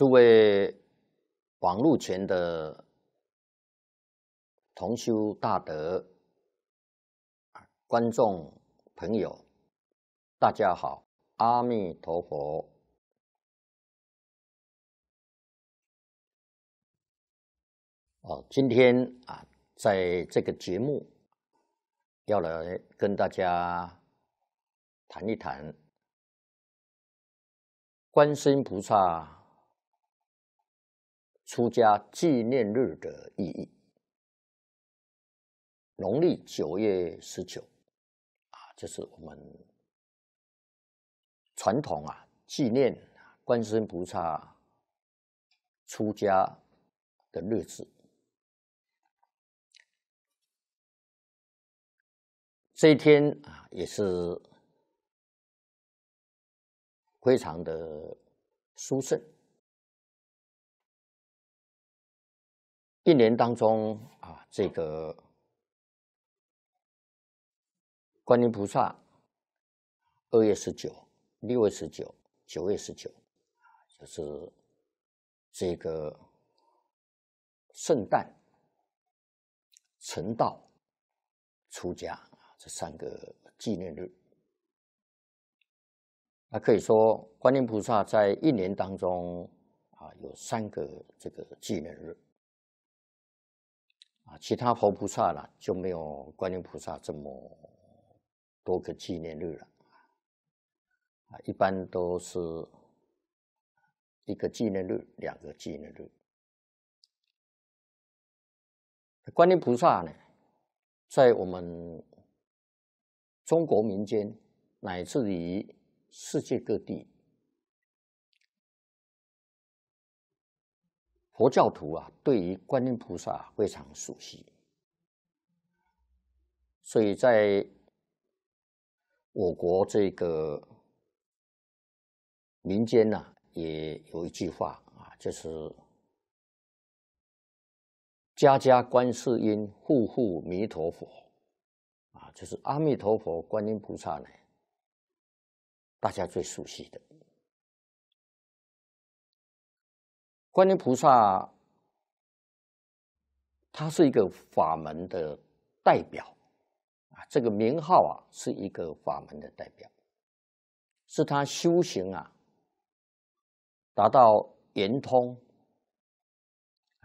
诸位网路前的同修大德观众朋友，大家好，阿弥陀佛！哦，今天啊，在这个节目要来跟大家谈一谈观世音菩萨。出家纪念日的意义，农历九月十九，啊，这是我们传统啊纪念观世音菩萨出家的日子。这一天啊，也是非常的殊胜。一年当中啊，这个观音菩萨二月十九、六月十九、九月十九，就是这个圣诞、成道、出家啊，这三个纪念日。那可以说，观音菩萨在一年当中啊，有三个这个纪念日。其他佛菩萨啦，就没有观音菩萨这么多个纪念日了啊，一般都是一个纪念日，两个纪念日。观音菩萨呢，在我们中国民间乃至于世界各地。佛教徒啊，对于观音菩萨非常熟悉，所以在我国这个民间呢，也有一句话啊，就是“家家观世音，户户弥陀佛”，啊，就是阿弥陀佛、观音菩萨呢，大家最熟悉的。观音菩萨，他是一个法门的代表啊，这个名号啊是一个法门的代表，是他修行啊达到圆通，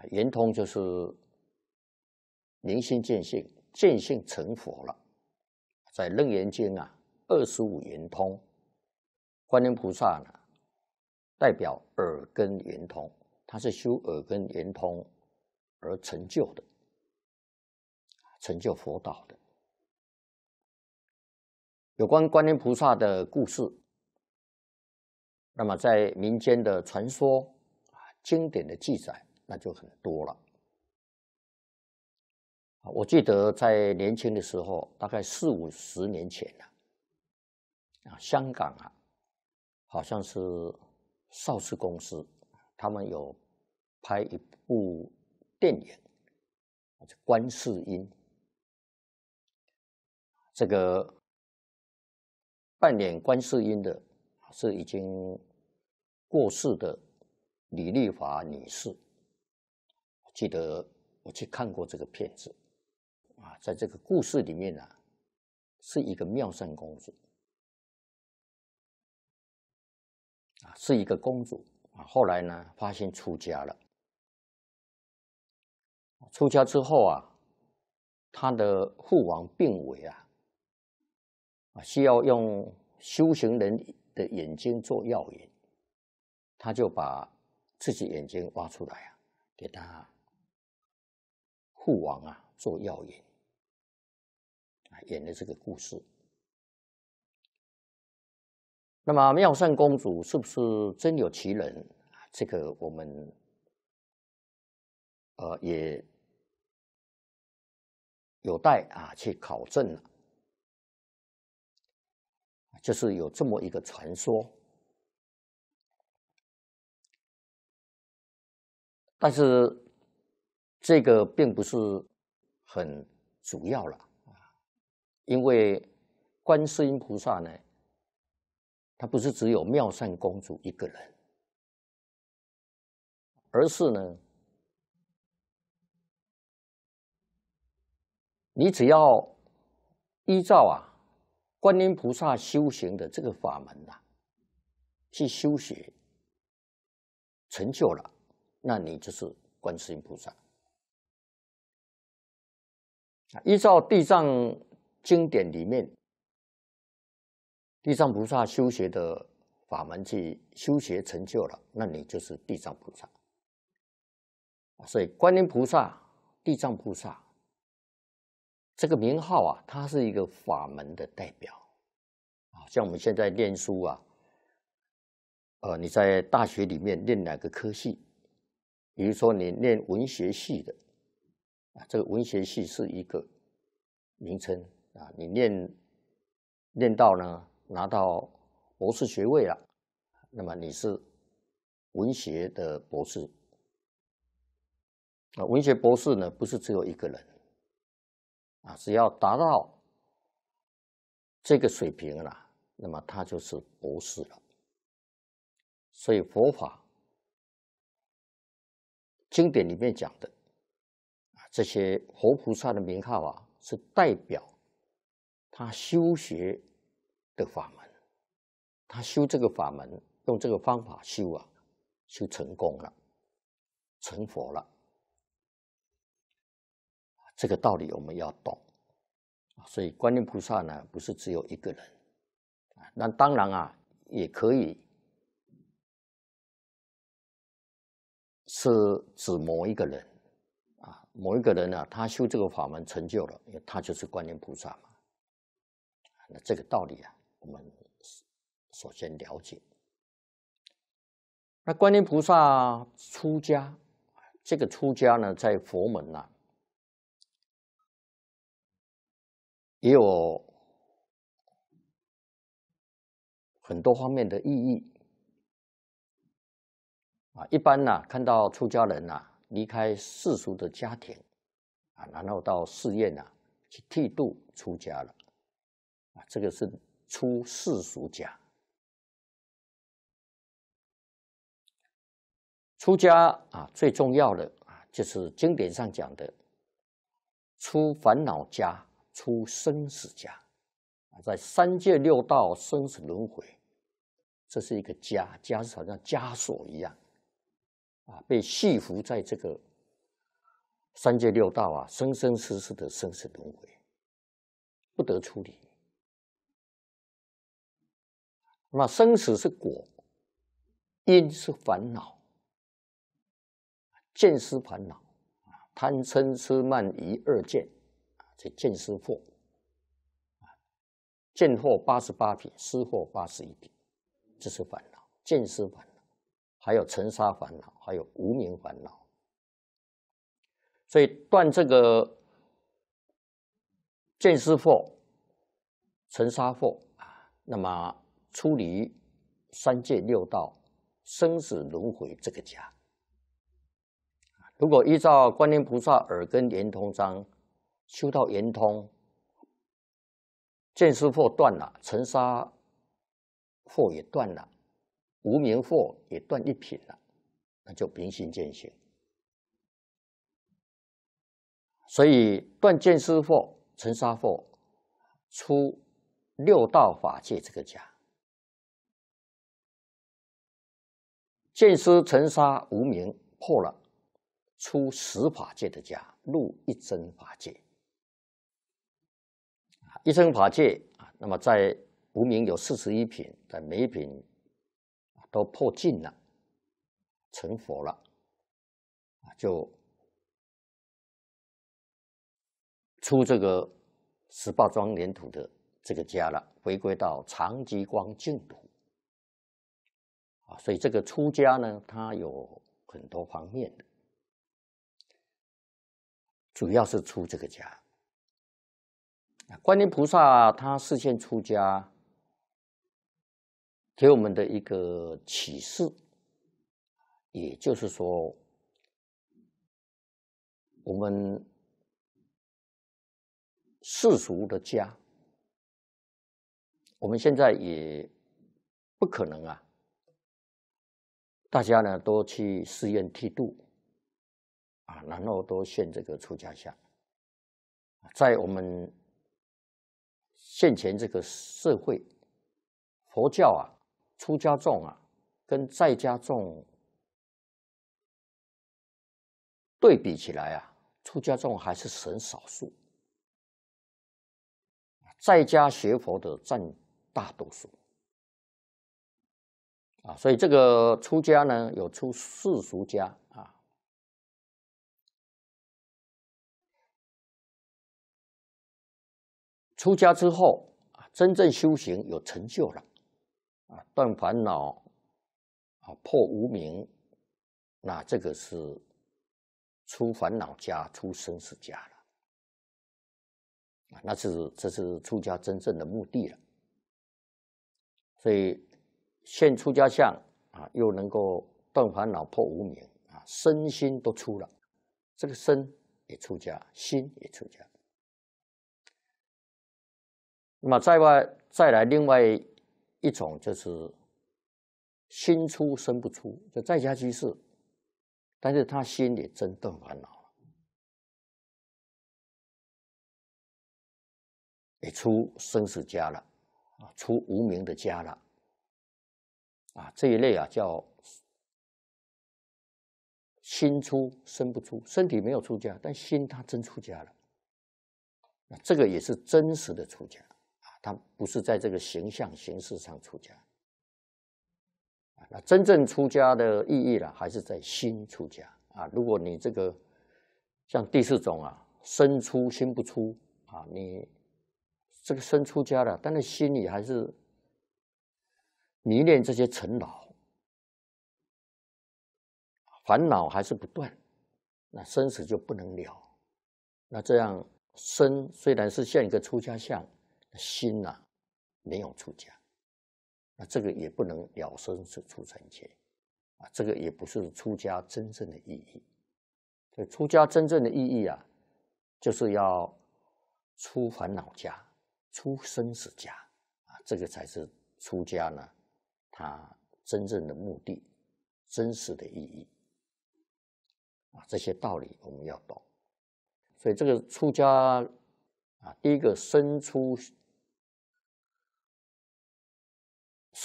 圆通就是明心见性，见性成佛了。在《楞严经》啊，二十五圆通，观音菩萨呢代表耳根圆通。他是修耳根圆通而成就的，成就佛道的。有关观音菩萨的故事，那么在民间的传说啊、经典的记载那就很多了。我记得在年轻的时候，大概四五十年前啊，香港啊，好像是邵氏公司，他们有。拍一部电影，叫《观世音》。这个扮演观世音的是已经过世的李丽华女士。记得我去看过这个片子啊，在这个故事里面呢，是一个妙善公主啊，是一个公主啊，后来呢，发现出家了。出家之后啊，他的父王病危啊，需要用修行人的眼睛做药引，他就把自己眼睛挖出来啊，给他父王啊做药引，啊演的这个故事。那么妙善公主是不是真有其人啊？这个我们。呃，也有待啊去考证了，就是有这么一个传说，但是这个并不是很主要了啊，因为观世音菩萨呢，他不是只有妙善公主一个人，而是呢。你只要依照啊，观音菩萨修行的这个法门呐，去修学，成就了，那你就是观世音菩萨。啊，依照地藏经典里面，地藏菩萨修学的法门去修学成就了，那你就是地藏菩萨。所以观音菩萨、地藏菩萨。这个名号啊，它是一个法门的代表啊，像我们现在念书啊，呃，你在大学里面念哪个科系？比如说你念文学系的啊，这个文学系是一个名称啊。你念念到呢，拿到博士学位了，那么你是文学的博士啊。文学博士呢，不是只有一个人。啊，只要达到这个水平了，那么他就是博士了。所以佛法经典里面讲的啊，这些活菩萨的名号啊，是代表他修学的法门。他修这个法门，用这个方法修啊，修成功了，成佛了。这个道理我们要懂，所以观音菩萨呢不是只有一个人，啊，那当然啊也可以，是指某一个人，啊，某一个人呢他修这个法门成就了，因为他就是观音菩萨嘛，那这个道理啊我们首先了解。那观音菩萨出家，这个出家呢在佛门啊。也有很多方面的意义啊。一般呢，看到出家人呐，离开世俗的家庭啊，然后到寺院呐，去剃度出家了啊，这个是出世俗家。出家啊，最重要的啊，就是经典上讲的出烦恼家。出生死家啊，在三界六道生死轮回，这是一个家，家是好像枷锁一样啊，被系缚在这个三界六道啊，生生世世的生死轮回，不得出离。那生死是果，因是烦恼，见思烦恼啊，贪嗔痴慢疑二见。见失货，啊，见货八十八品，失货八十一品，这是烦恼，见失烦恼，还有尘沙烦恼，还有无名烦恼。所以断这个见失货、尘沙货啊，那么出离三界六道、生死轮回这个家。如果依照观音菩萨耳根连通章。修到圆通，见师货断了，尘沙货也断了，无名货也断一品了，那就明心见性。所以断剑师货、尘沙货，出六道法界这个家；剑师、尘沙、无名破了，出十法界的家，入一真法界。一生法界啊，那么在无名有四十一品，在每一品都破尽了，成佛了啊，就出这个十八庄莲土的这个家了，回归到长吉光净土啊。所以这个出家呢，它有很多方面的，主要是出这个家。观音菩萨他示现出家，给我们的一个启示，也就是说，我们世俗的家，我们现在也不可能啊，大家呢都去寺院剃度，啊，然后都现这个出家相，在我们。现前这个社会，佛教啊，出家众啊，跟在家众对比起来啊，出家众还是很少数，在家学佛的占大多数啊，所以这个出家呢，有出世俗家啊。出家之后，啊，真正修行有成就了，啊，断烦恼，啊，破无明，那这个是出烦恼家、出生死家了，啊，那是这是出家真正的目的了。所以现出家相，啊，又能够断烦恼、破无明，啊，身心都出了，这个身也出家，心也出家。那么在外再来另外一种就是心出身不出，就在家居士，但是他心里真断烦恼了，也出生死家了啊，出无名的家了啊，这一类啊叫心出身不出，身体没有出家，但心他真出家了，那这个也是真实的出家。他不是在这个形象形式上出家，啊，那真正出家的意义了，还是在心出家啊。如果你这个像第四种啊，身出心不出啊，你这个身出家了，但是心里还是迷恋这些尘劳，烦恼还是不断，那生死就不能了。那这样身虽然是像一个出家相。心呐，没有出家，那这个也不能了生死出尘劫啊，这个也不是出家真正的意义。所以出家真正的意义啊，就是要出烦恼家，出生死家啊，这个才是出家呢，他真正的目的，真实的意义啊，这些道理我们要懂。所以这个出家啊，第一个生出。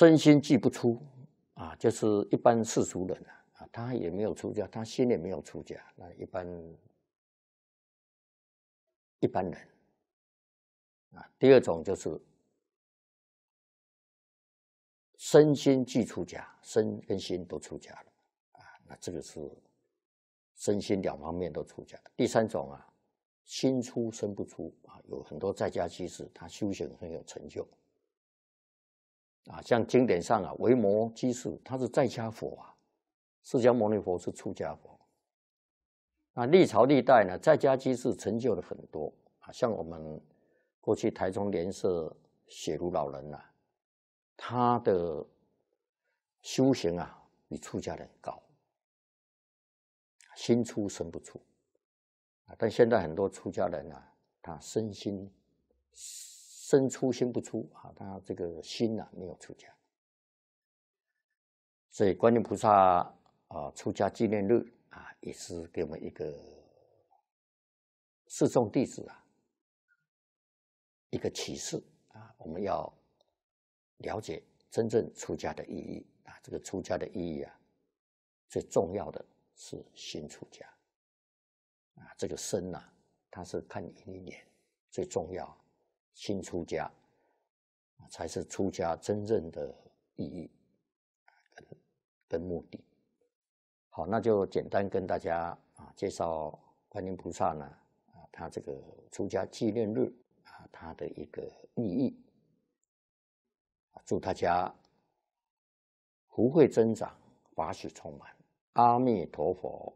身心俱不出啊，就是一般世俗人啊，啊，他也没有出家，他心也没有出家。那一般一般人啊，第二种就是身心俱出家，身跟心都出家了啊，那这个是身心两方面都出家第三种啊，心出身不出啊，有很多在家居士，他修行很有成就。啊，像经典上啊，维摩居士他是在家佛啊，释迦牟尼佛是出家佛。那历朝历代呢，在家居士成就了很多啊，像我们过去台中莲社写如老人啊，他的修行啊，比出家人高，心出神不出啊。但现在很多出家人啊，他身心。身出心不出啊，他这个心呢没有出家，所以观音菩萨啊出家纪念日啊，也是给我们一个示众弟子啊一个启示啊，我们要了解真正出家的意义啊，这个出家的意义啊，最重要的是心出家啊，这个身呐，它是看你一脸最重要。新出家，才是出家真正的意义跟目的。好，那就简单跟大家啊介绍观音菩萨呢啊他这个出家纪念日啊他的一个意义祝大家福慧增长，法喜充满，阿弥陀佛。